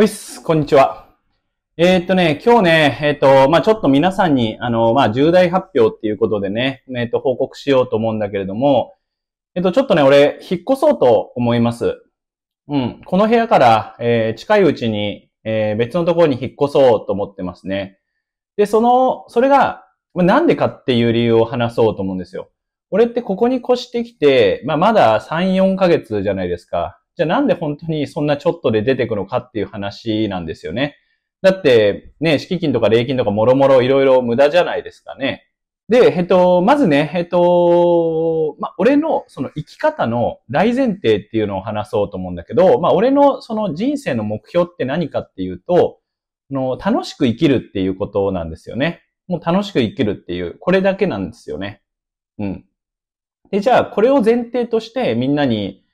おいっす、こんにちは。えー、っとね、今日ね、えー、っと、まあ、ちょっと皆さんに、あの、まあ、重大発表っていうことでね、えー、っと、報告しようと思うんだけれども、えっと、ちょっとね、俺、引っ越そうと思います。うん、この部屋から、え近いうちに、え別のところに引っ越そうと思ってますね。で、その、それが、まあ、なんでかっていう理由を話そうと思うんですよ。俺ってここに越してきて、まあ、まだ3、4ヶ月じゃないですか。じゃあなんで本当にそんなちょっとで出てくのかっていう話なんですよね。だって、ね、敷金とか礼金とかもろもろいろいろ無駄じゃないですかね。で、えっと、まずね、えっと、ま俺のその生き方の大前提っていうのを話そうと思うんだけど、まあ、俺のその人生の目標って何かっていうと、の楽しく生きるっていうことなんですよね。もう楽しく生きるっていう、これだけなんですよね。うん。で、じゃあ、これを前提としてみんなに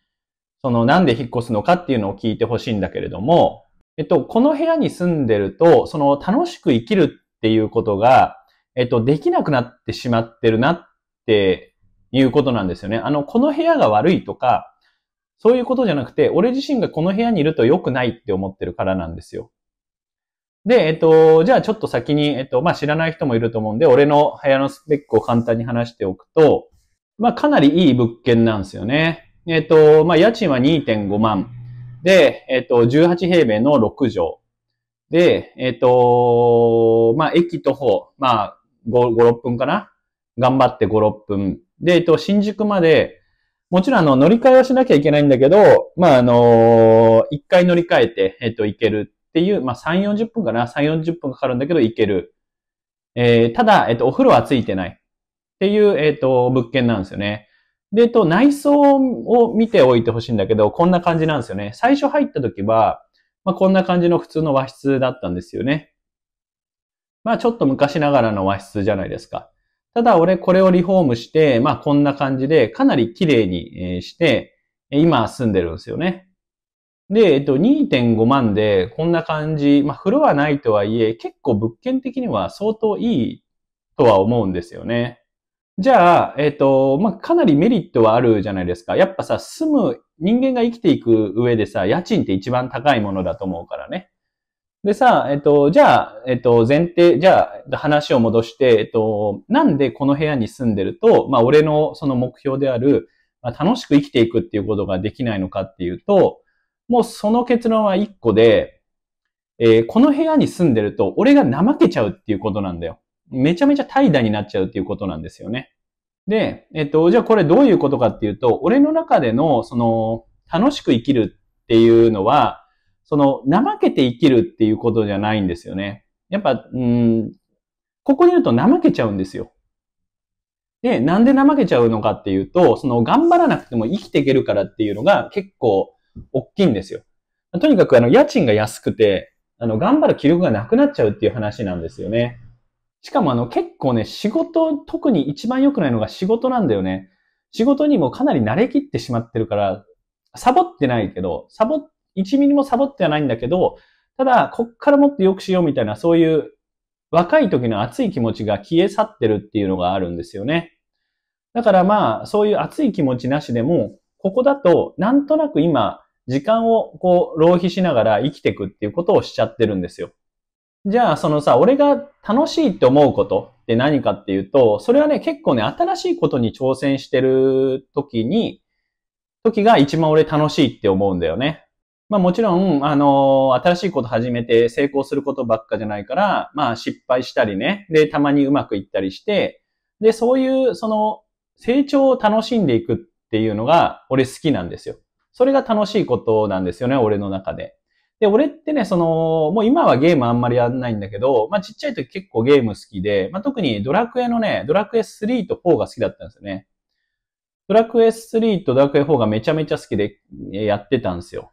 そのなんで引っ越すのかっていうのを聞いてほしいんだけれども、えっと、この部屋に住んでると、その楽しく生きるっていうことが、えっと、できなくなってしまってるなっていうことなんですよね。あの、この部屋が悪いとか、そういうことじゃなくて、俺自身がこの部屋にいると良くないって思ってるからなんですよ。で、えっと、じゃあちょっと先に、えっと、まあ、知らない人もいると思うんで、俺の部屋のスペックを簡単に話しておくと、まあ、かなりいい物件なんですよね。えっ、と、まあ、家賃は2.5万。で、えっ、と、18平米の6畳。で、えっ、と、まあ、駅徒歩、まあ、5、5、6分かな頑張って5、6分。で、えっ、と、新宿まで、もちろん、あの、乗り換えはしなきゃいけないんだけど、まあ、あのー、1回乗り換えて、えっ、と、行けるっていう、まあ、3、40分かな ?3、40分かかるんだけど、行ける。えー、ただ、えっ、と、お風呂はついてない。っていう、えっ、と、物件なんですよね。で、えっと、内装を見ておいてほしいんだけど、こんな感じなんですよね。最初入った時は、まあ、こんな感じの普通の和室だったんですよね。まあ、ちょっと昔ながらの和室じゃないですか。ただ、俺これをリフォームして、まあ、こんな感じで、かなり綺麗にして、今住んでるんですよね。で、えっと、2.5万で、こんな感じ。まあ、風呂はないとはいえ、結構物件的には相当いいとは思うんですよね。じゃあ、えっ、ー、と、まあ、かなりメリットはあるじゃないですか。やっぱさ、住む、人間が生きていく上でさ、家賃って一番高いものだと思うからね。でさ、えっ、ー、と、じゃあ、えっ、ー、と、前提、じゃあ、話を戻して、えっと、なんでこの部屋に住んでると、まあ、俺のその目標である、まあ、楽しく生きていくっていうことができないのかっていうと、もうその結論は一個で、えー、この部屋に住んでると、俺が怠けちゃうっていうことなんだよ。めちゃめちゃ怠惰になっちゃうっていうことなんですよね。で、えっと、じゃあこれどういうことかっていうと、俺の中での、その、楽しく生きるっていうのは、その、怠けて生きるっていうことじゃないんですよね。やっぱ、うん、ここにいると怠けちゃうんですよ。で、なんで怠けちゃうのかっていうと、その、頑張らなくても生きていけるからっていうのが結構、大きいんですよ。とにかく、あの、家賃が安くて、あの、頑張る気力がなくなっちゃうっていう話なんですよね。しかもあの結構ね、仕事、特に一番良くないのが仕事なんだよね。仕事にもかなり慣れきってしまってるから、サボってないけど、サボ、1ミリもサボってはないんだけど、ただ、こっからもっと良くしようみたいな、そういう若い時の熱い気持ちが消え去ってるっていうのがあるんですよね。だからまあ、そういう熱い気持ちなしでも、ここだと、なんとなく今、時間をこう、浪費しながら生きていくっていうことをしちゃってるんですよ。じゃあ、そのさ、俺が楽しいって思うことって何かっていうと、それはね、結構ね、新しいことに挑戦してる時に、時が一番俺楽しいって思うんだよね。まあもちろん、あのー、新しいこと始めて成功することばっかじゃないから、まあ失敗したりね、で、たまにうまくいったりして、で、そういう、その、成長を楽しんでいくっていうのが、俺好きなんですよ。それが楽しいことなんですよね、俺の中で。で、俺ってね、その、もう今はゲームあんまりやんないんだけど、まあちっちゃい時結構ゲーム好きで、まあ特にドラクエのね、ドラクエ3と4が好きだったんですよね。ドラクエ3とドラクエ4がめちゃめちゃ好きでやってたんですよ。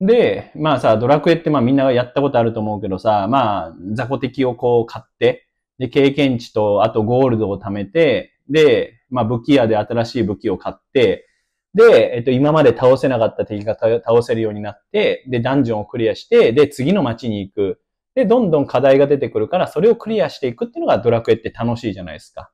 で、まあさ、ドラクエってまあみんながやったことあると思うけどさ、まあ、雑魚敵をこう買って、で、経験値と、あとゴールドを貯めて、で、まあ武器屋で新しい武器を買って、で、えっと、今まで倒せなかった敵が倒せるようになって、で、ダンジョンをクリアして、で、次の街に行く。で、どんどん課題が出てくるから、それをクリアしていくっていうのがドラクエって楽しいじゃないですか。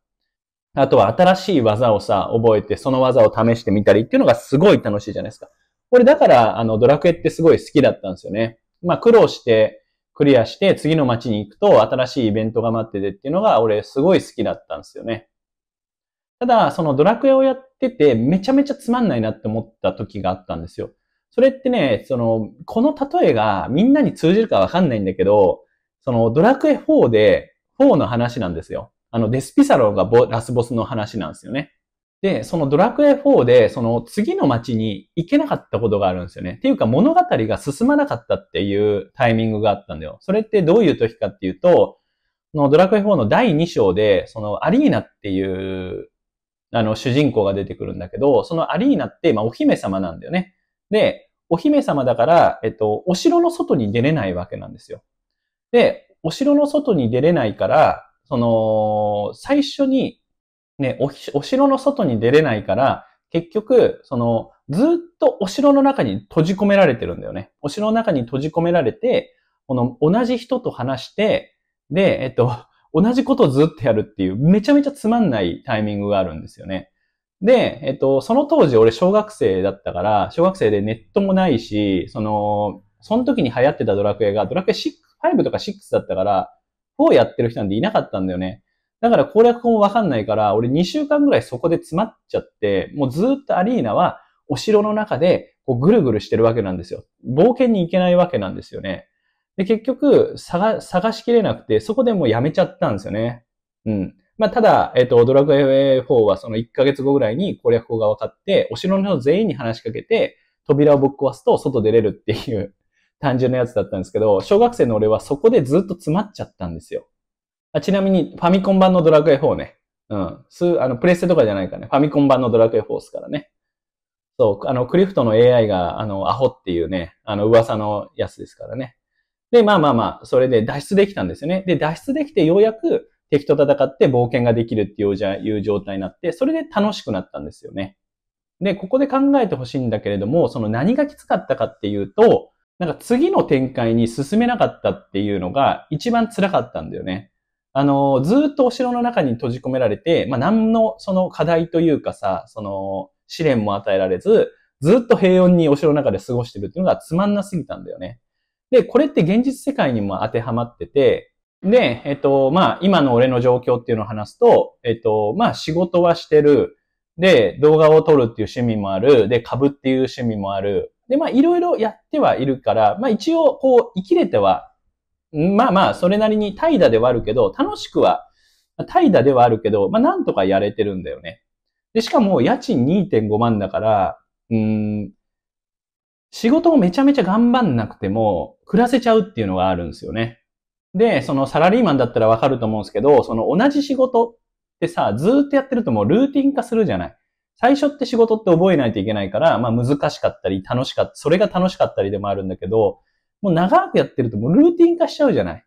あとは新しい技をさ、覚えて、その技を試してみたりっていうのがすごい楽しいじゃないですか。これだから、あの、ドラクエってすごい好きだったんですよね。まあ、苦労して、クリアして、次の街に行くと、新しいイベントが待っててっていうのが、俺すごい好きだったんですよね。ただ、そのドラクエをやってて、めちゃめちゃつまんないなって思った時があったんですよ。それってね、その、この例えがみんなに通じるかわかんないんだけど、その、ドラクエ4で、4の話なんですよ。あの、デスピサロがボラスボスの話なんですよね。で、そのドラクエ4で、その次の街に行けなかったことがあるんですよね。っていうか物語が進まなかったっていうタイミングがあったんだよ。それってどういう時かっていうと、のドラクエ4の第2章で、そのアリーナっていうあの、主人公が出てくるんだけど、そのアリーナって、まあ、お姫様なんだよね。で、お姫様だから、えっと、お城の外に出れないわけなんですよ。で、お城の外に出れないから、その、最初に、ね、お、お城の外に出れないから、結局、その、ずっとお城の中に閉じ込められてるんだよね。お城の中に閉じ込められて、この、同じ人と話して、で、えっと、同じことをずっとやるっていう、めちゃめちゃつまんないタイミングがあるんですよね。で、えっと、その当時俺小学生だったから、小学生でネットもないし、その、その時に流行ってたドラクエが、ドラクエ5とか6だったから、4やってる人なんていなかったんだよね。だから攻略法もわかんないから、俺2週間ぐらいそこで詰まっちゃって、もうずっとアリーナはお城の中でこうぐるぐるしてるわけなんですよ。冒険に行けないわけなんですよね。で、結局、探、探しきれなくて、そこでもうやめちゃったんですよね。うん。まあ、ただ、えっ、ー、と、ドラクエ4はその1ヶ月後ぐらいに攻略法が分かって、お城の人全員に話しかけて、扉をぶっ壊すと外出れるっていう 単純なやつだったんですけど、小学生の俺はそこでずっと詰まっちゃったんですよ。あちなみに、ファミコン版のドラクエ4ね。うん。す、あの、プレステとかじゃないからね。ファミコン版のドラクエ4ですからね。そう、あの、クリフトの AI が、あの、アホっていうね、あの、噂のやつですからね。で、まあまあまあ、それで脱出できたんですよね。で、脱出できてようやく敵と戦って冒険ができるっていう状態になって、それで楽しくなったんですよね。で、ここで考えてほしいんだけれども、その何がきつかったかっていうと、なんか次の展開に進めなかったっていうのが一番辛かったんだよね。あの、ずっとお城の中に閉じ込められて、まあ何のその課題というかさ、その試練も与えられず、ずっと平穏にお城の中で過ごしてるっていうのがつまんなすぎたんだよね。で、これって現実世界にも当てはまってて、で、えっと、まあ、今の俺の状況っていうのを話すと、えっと、まあ、仕事はしてる。で、動画を撮るっていう趣味もある。で、株っていう趣味もある。で、まあ、いろいろやってはいるから、まあ、一応、こう、生きれては、まあまあ、それなりに怠惰ではあるけど、楽しくは、怠惰ではあるけど、まあ、なんとかやれてるんだよね。で、しかも、家賃2.5万だから、うん、仕事をめちゃめちゃ頑張んなくても、暮らせちゃうっていうのがあるんですよね。で、そのサラリーマンだったらわかると思うんですけど、その同じ仕事ってさ、ずっとやってるともうルーティン化するじゃない。最初って仕事って覚えないといけないから、まあ難しかったり楽しかった、それが楽しかったりでもあるんだけど、もう長くやってるともうルーティン化しちゃうじゃない。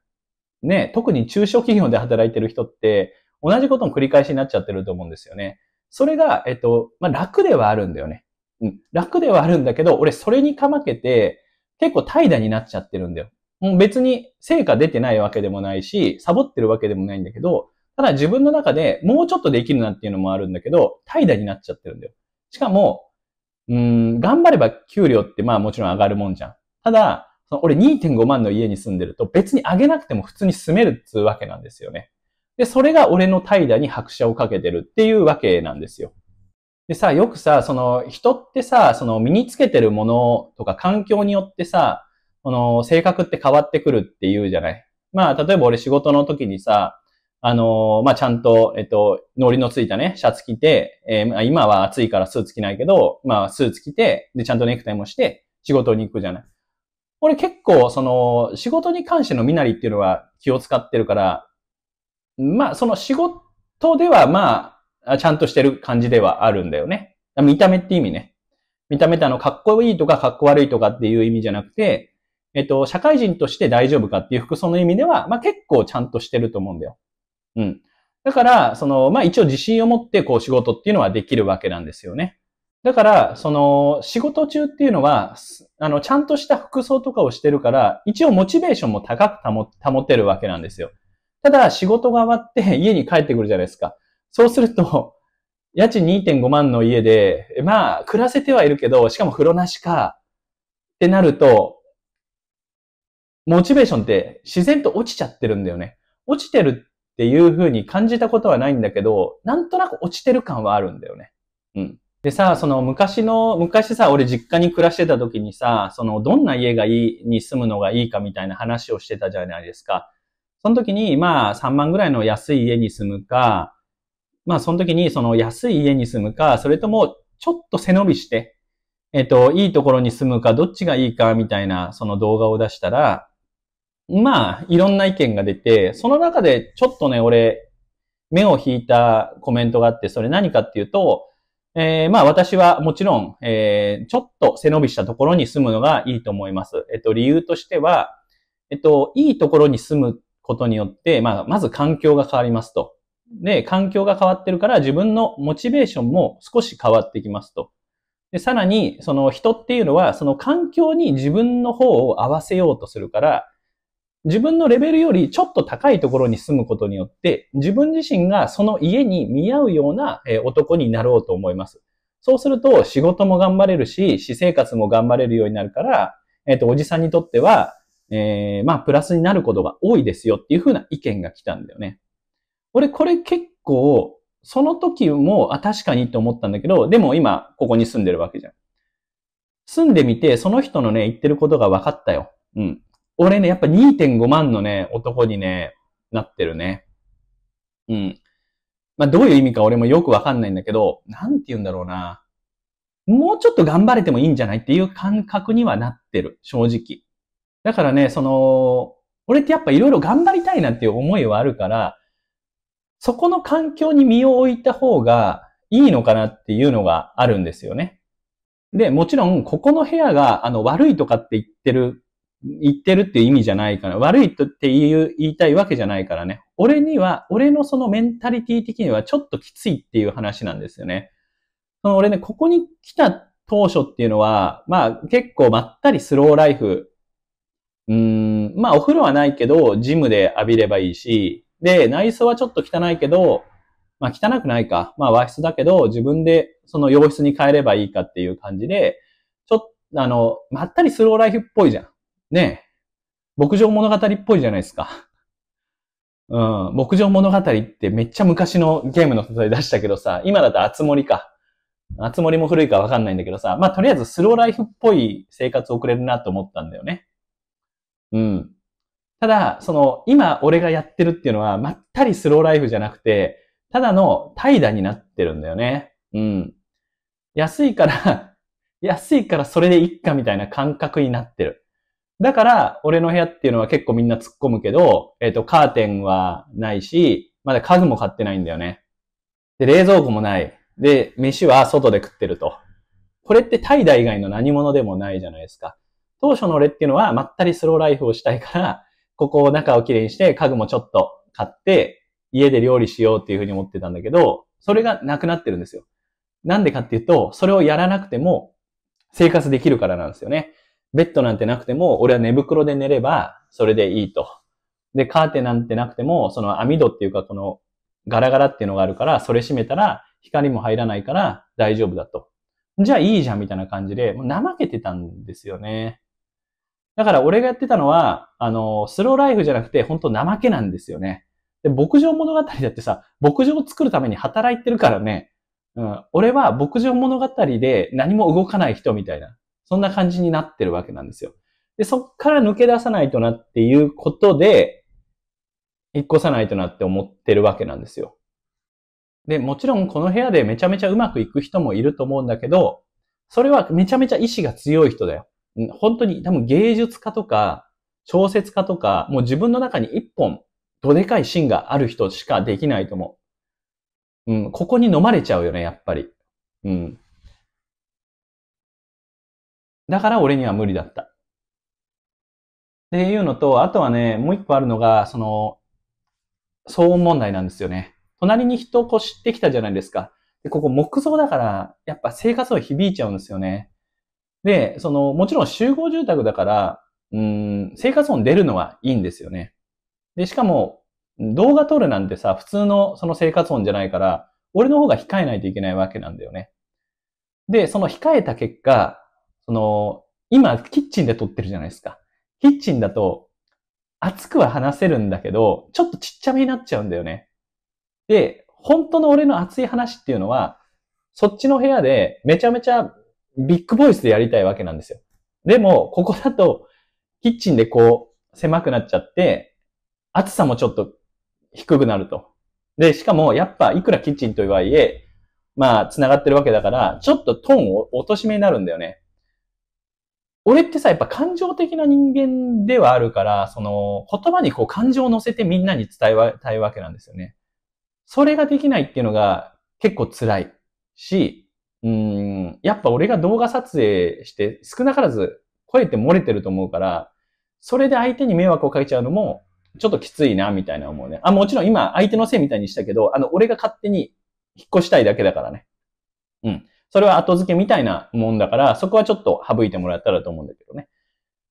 ね、特に中小企業で働いてる人って、同じことの繰り返しになっちゃってると思うんですよね。それが、えっと、まあ楽ではあるんだよね。うん。楽ではあるんだけど、俺それにかまけて、結構怠惰になっちゃってるんだよ。もう別に成果出てないわけでもないし、サボってるわけでもないんだけど、ただ自分の中でもうちょっとできるなっていうのもあるんだけど、怠惰になっちゃってるんだよ。しかも、うん、頑張れば給料ってまあもちろん上がるもんじゃん。ただ、その俺2.5万の家に住んでると別に上げなくても普通に住めるっつうわけなんですよね。で、それが俺の怠惰に拍車をかけてるっていうわけなんですよ。でさ、よくさ、その人ってさ、その身につけてるものとか環境によってさ、この性格って変わってくるって言うじゃないまあ、例えば俺仕事の時にさ、あのまあ、ちゃんと、えっと、ノリのついたね、シャツ着て、えー、今は暑いからスーツ着ないけど、まあ、スーツ着て、で、ちゃんとネクタイもして、仕事に行くじゃない。俺結構、その、仕事に関しての身なりっていうのは気を使ってるから、まあ、その仕事では、まあ、ちゃんとしてる感じではあるんだよね。見た目って意味ね。見た目ってあの、かっこいいとかかっこ悪いとかっていう意味じゃなくて、えっと、社会人として大丈夫かっていう服装の意味では、まあ、結構ちゃんとしてると思うんだよ。うん。だから、その、まあ、一応自信を持って、こう、仕事っていうのはできるわけなんですよね。だから、その、仕事中っていうのは、あの、ちゃんとした服装とかをしてるから、一応モチベーションも高く保てるわけなんですよ。ただ、仕事が終わって家に帰ってくるじゃないですか。そうすると、家賃2.5万の家で、まあ、暮らせてはいるけど、しかも風呂なしか、ってなると、モチベーションって自然と落ちちゃってるんだよね。落ちてるっていう風に感じたことはないんだけど、なんとなく落ちてる感はあるんだよね。うん。でさ、その昔の、昔さ、俺実家に暮らしてた時にさ、そのどんな家がいい、に住むのがいいかみたいな話をしてたじゃないですか。その時に、まあ3万ぐらいの安い家に住むか、まあその時にその安い家に住むか、それともちょっと背伸びして、えっ、ー、と、いいところに住むか、どっちがいいかみたいなその動画を出したら、まあいろんな意見が出て、その中でちょっとね、俺、目を引いたコメントがあって、それ何かっていうと、えー、まあ私はもちろん、えー、ちょっと背伸びしたところに住むのがいいと思います。えっと、理由としては、えっと、いいところに住むことによって、まあ、まず環境が変わりますと。で、環境が変わってるから自分のモチベーションも少し変わってきますと。で、さらに、その人っていうのは、その環境に自分の方を合わせようとするから、自分のレベルよりちょっと高いところに住むことによって、自分自身がその家に見合うような男になろうと思います。そうすると、仕事も頑張れるし、私生活も頑張れるようになるから、えっ、ー、と、おじさんにとっては、えー、まあ、プラスになることが多いですよっていうふうな意見が来たんだよね。俺これ結構、その時も、あ、確かにって思ったんだけど、でも今、ここに住んでるわけじゃん。住んでみて、その人のね、言ってることが分かったよ。うん。俺ね、やっぱ2.5万のね、男にね、なってるね。うん。まあ、どういう意味か俺もよくわかんないんだけど、なんて言うんだろうな。もうちょっと頑張れてもいいんじゃないっていう感覚にはなってる、正直。だからね、その、俺ってやっぱいろいろ頑張りたいなっていう思いはあるから、そこの環境に身を置いた方がいいのかなっていうのがあるんですよね。で、もちろん、ここの部屋が、あの、悪いとかって言ってる、言ってるっていう意味じゃないから、悪いって言う、言いたいわけじゃないからね。俺には、俺のそのメンタリティ的にはちょっときついっていう話なんですよね。その俺ね、ここに来た当初っていうのは、まあ結構まったりスローライフ。うん、まあお風呂はないけど、ジムで浴びればいいし、で、内装はちょっと汚いけど、まあ汚くないか。まあ和室だけど、自分でその洋室に変えればいいかっていう感じで、ちょっと、あの、まったりスローライフっぽいじゃん。ねえ。牧場物語っぽいじゃないですか。うん。牧場物語ってめっちゃ昔のゲームの素材出したけどさ、今だと熱森か。熱森も古いかわかんないんだけどさ、まあとりあえずスローライフっぽい生活を送れるなと思ったんだよね。うん。ただ、その、今俺がやってるっていうのは、まったりスローライフじゃなくて、ただの怠惰になってるんだよね。うん。安いから 安いからそれでいっかみたいな感覚になってる。だから、俺の部屋っていうのは結構みんな突っ込むけど、えっ、ー、と、カーテンはないし、まだ家具も買ってないんだよね。で、冷蔵庫もない。で、飯は外で食ってると。これって怠惰以外の何者でもないじゃないですか。当初の俺っていうのは、まったりスローライフをしたいから、ここを中をきれいにして、家具もちょっと買って、家で料理しようっていうふうに思ってたんだけど、それがなくなってるんですよ。なんでかっていうと、それをやらなくても生活できるからなんですよね。ベッドなんてなくても、俺は寝袋で寝れば、それでいいと。で、カーテンなんてなくても、その網戸っていうか、このガラガラっていうのがあるから、それ閉めたら光も入らないから大丈夫だと。じゃあいいじゃんみたいな感じで、もう怠けてたんですよね。だから俺がやってたのは、あの、スローライフじゃなくて、本当怠けなんですよね。で、牧場物語だってさ、牧場を作るために働いてるからね、うん、俺は牧場物語で何も動かない人みたいな、そんな感じになってるわけなんですよ。で、そっから抜け出さないとなっていうことで、引っ越さないとなって思ってるわけなんですよ。で、もちろんこの部屋でめちゃめちゃうまくいく人もいると思うんだけど、それはめちゃめちゃ意志が強い人だよ。本当に多分芸術家とか小説家とか、もう自分の中に一本、どでかい芯がある人しかできないと思う。うん、ここに飲まれちゃうよね、やっぱり。うん。だから俺には無理だった。っていうのと、あとはね、もう一個あるのが、その、騒音問題なんですよね。隣に人をこう知ってきたじゃないですか。で、ここ木造だから、やっぱ生活を響いちゃうんですよね。で、その、もちろん集合住宅だから、うん、生活音出るのはいいんですよね。で、しかも、動画撮るなんてさ、普通のその生活音じゃないから、俺の方が控えないといけないわけなんだよね。で、その控えた結果、その、今、キッチンで撮ってるじゃないですか。キッチンだと、熱くは話せるんだけど、ちょっとちっちゃめになっちゃうんだよね。で、本当の俺の熱い話っていうのは、そっちの部屋でめちゃめちゃビッグボイスでやりたいわけなんですよ。でも、ここだと、キッチンでこう、狭くなっちゃって、暑さもちょっと低くなると。で、しかも、やっぱ、いくらキッチンとはいえ、まあ、繋がってるわけだから、ちょっとトーンを落とし目になるんだよね。俺ってさ、やっぱ感情的な人間ではあるから、その、言葉にこう感情を乗せてみんなに伝えたいわけなんですよね。それができないっていうのが結構辛いし、うん、やっぱ俺が動画撮影して少なからず声って漏れてると思うから、それで相手に迷惑をかけちゃうのも、ちょっときついな、みたいな思うね。あ、もちろん今、相手のせいみたいにしたけど、あの、俺が勝手に引っ越したいだけだからね。うん。それは後付けみたいなもんだから、そこはちょっと省いてもらったらと思うんだけどね。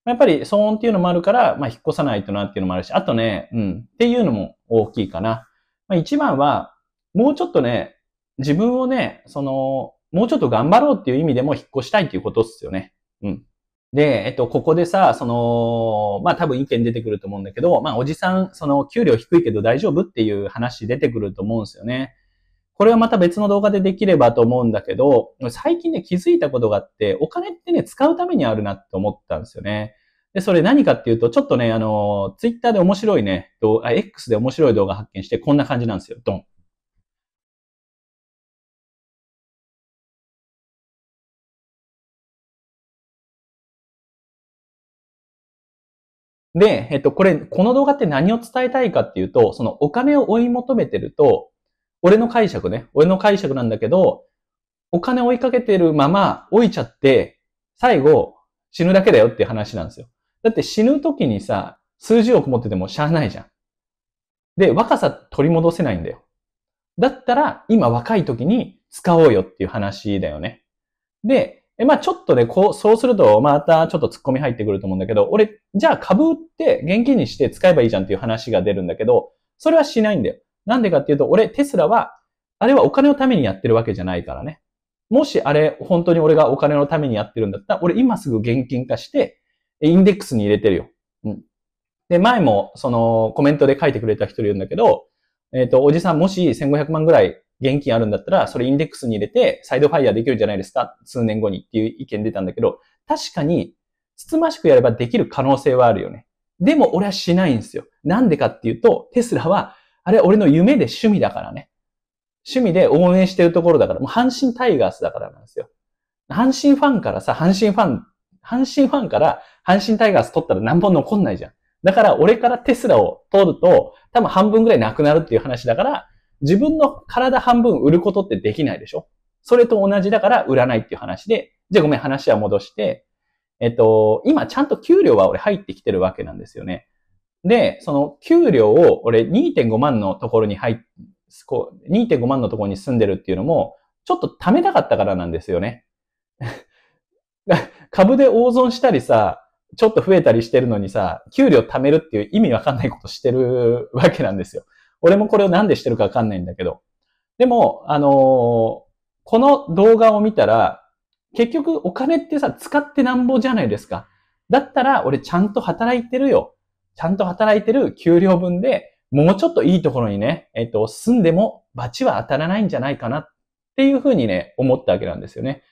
やっぱり騒音っていうのもあるから、まあ、引っ越さないとなっていうのもあるし、あとね、うん、っていうのも大きいかな。まあ、一番は、もうちょっとね、自分をね、その、もうちょっと頑張ろうっていう意味でも引っ越したいっていうことっすよね。うん。で、えっと、ここでさ、その、まあ、多分意見出てくると思うんだけど、まあ、おじさん、その、給料低いけど大丈夫っていう話出てくると思うんですよね。これはまた別の動画でできればと思うんだけど、最近ね、気づいたことがあって、お金ってね、使うためにあるなって思ったんですよね。で、それ何かっていうと、ちょっとね、あの、ツイッターで面白いね、X で面白い動画発見して、こんな感じなんですよ。ドン。で、えっと、これ、この動画って何を伝えたいかっていうと、そのお金を追い求めてると、俺の解釈ね、俺の解釈なんだけど、お金追いかけてるまま置いちゃって、最後死ぬだけだよっていう話なんですよ。だって死ぬ時にさ、数十億持っててもしゃあないじゃん。で、若さ取り戻せないんだよ。だったら、今若い時に使おうよっていう話だよね。で、え、まあちょっとね、こう、そうすると、またちょっと突っ込み入ってくると思うんだけど、俺、じゃあ株売って現金にして使えばいいじゃんっていう話が出るんだけど、それはしないんだよ。なんでかっていうと、俺、テスラは、あれはお金のためにやってるわけじゃないからね。もしあれ、本当に俺がお金のためにやってるんだったら、俺今すぐ現金化して、インデックスに入れてるよ。うん。で、前も、その、コメントで書いてくれた人いるんだけど、えっ、ー、と、おじさんもし1500万ぐらい現金あるんだったら、それインデックスに入れて、サイドファイヤーできるじゃないですか数年後にっていう意見出たんだけど、確かに、つつましくやればできる可能性はあるよね。でも俺はしないんですよ。なんでかっていうと、テスラは、あれ俺の夢で趣味だからね。趣味で応援してるところだから、もう阪神タイガースだからなんですよ。阪神ファンからさ、阪神ファン、阪神ファンから阪神タイガース取ったら何本残んないじゃん。だから俺からテスラを取ると、多分半分ぐらいなくなるっていう話だから、自分の体半分売ることってできないでしょそれと同じだから売らないっていう話で、じゃあごめん、話は戻して、えっと、今ちゃんと給料は俺入ってきてるわけなんですよね。で、その給料を俺2.5万のところに入っ、2.5万のところに住んでるっていうのも、ちょっと貯めたかったからなんですよね。株で大損したりさ、ちょっと増えたりしてるのにさ、給料貯めるっていう意味わかんないことしてるわけなんですよ。俺もこれをなんでしてるかわかんないんだけど。でも、あのー、この動画を見たら、結局お金ってさ、使ってなんぼじゃないですか。だったら、俺ちゃんと働いてるよ。ちゃんと働いてる給料分で、もうちょっといいところにね、えっ、と、住んでも罰は当たらないんじゃないかなっていうふうにね、思ったわけなんですよね。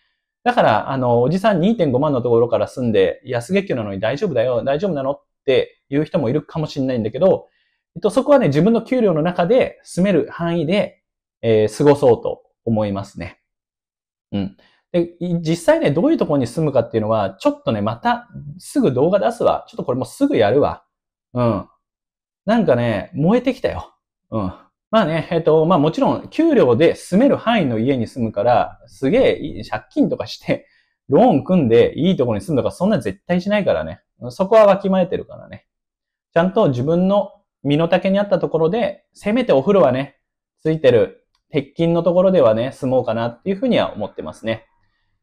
だから、あの、おじさん2.5万のところから住んで、安月給なのに大丈夫だよ、大丈夫なのっていう人もいるかもしれないんだけど、えっと、そこはね、自分の給料の中で住める範囲で、えー、過ごそうと思いますね。うん。で、実際ね、どういうところに住むかっていうのは、ちょっとね、またすぐ動画出すわ。ちょっとこれもすぐやるわ。うん。なんかね、燃えてきたよ。うん。まあね、えっと、まあもちろん、給料で住める範囲の家に住むから、すげえ借金とかして、ローン組んでいいとこに住むとか、そんな絶対しないからね。そこはわきまえてるからね。ちゃんと自分の身の丈にあったところで、せめてお風呂はね、ついてる鉄筋のところではね、住もうかなっていうふうには思ってますね。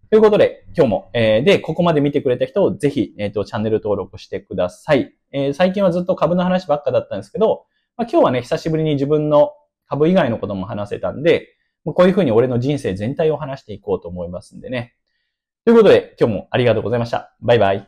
ということで、今日も、えー、で、ここまで見てくれた人をぜひ、えっ、ー、と、チャンネル登録してください。えー、最近はずっと株の話ばっかだったんですけど、まあ、今日はね、久しぶりに自分の株以外のことも話せたんで、こういうふうに俺の人生全体を話していこうと思いますんでね。ということで、今日もありがとうございました。バイバイ。